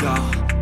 go.